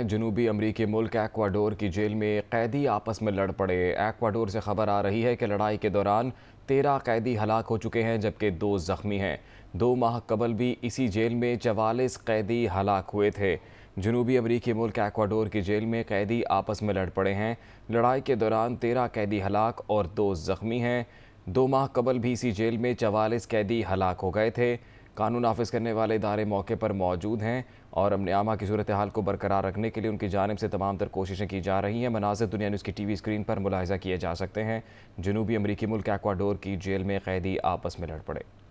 जनूबी अमरीकी मुल्क एक्वाडोर की जेल में कैदी आपस में लड़ पड़े एक्वाडोर से खबर आ रही है कि लड़ाई के दौरान तेरह कैदी हलाक हो चुके हैं जबकि दो जख्मी हैं दो माह कबल भी इसी जेल में चवालीस कैदी हलाक हुए थे जनूबी अमरीकी मुल्क एक्वाडोर की जेल में कैदी आपस में लड़ पड़े हैं लड़ाई के दौरान तेरह कैदी हलाक और दो जख्मी हैं दो माह कबल भी इसी जेल में चवालीस कैदी हलाक हो गए थे कानून नाफिज करने वाले इदारे मौके पर मौजूद हैं और अमन आमा की सूरत हाल को बरकरार रखने के लिए उनकी जानब से तमाम तर कोशिशें की जा रही हैं मनाजिर दुनिया न्यूज़ की टी वी स्क्रीन पर मुलाहजा किए जा सकते हैं जनूबी अमरीकी मुल्क एक्वाडोर की जेल में कैदी आपस में लड़ पड़े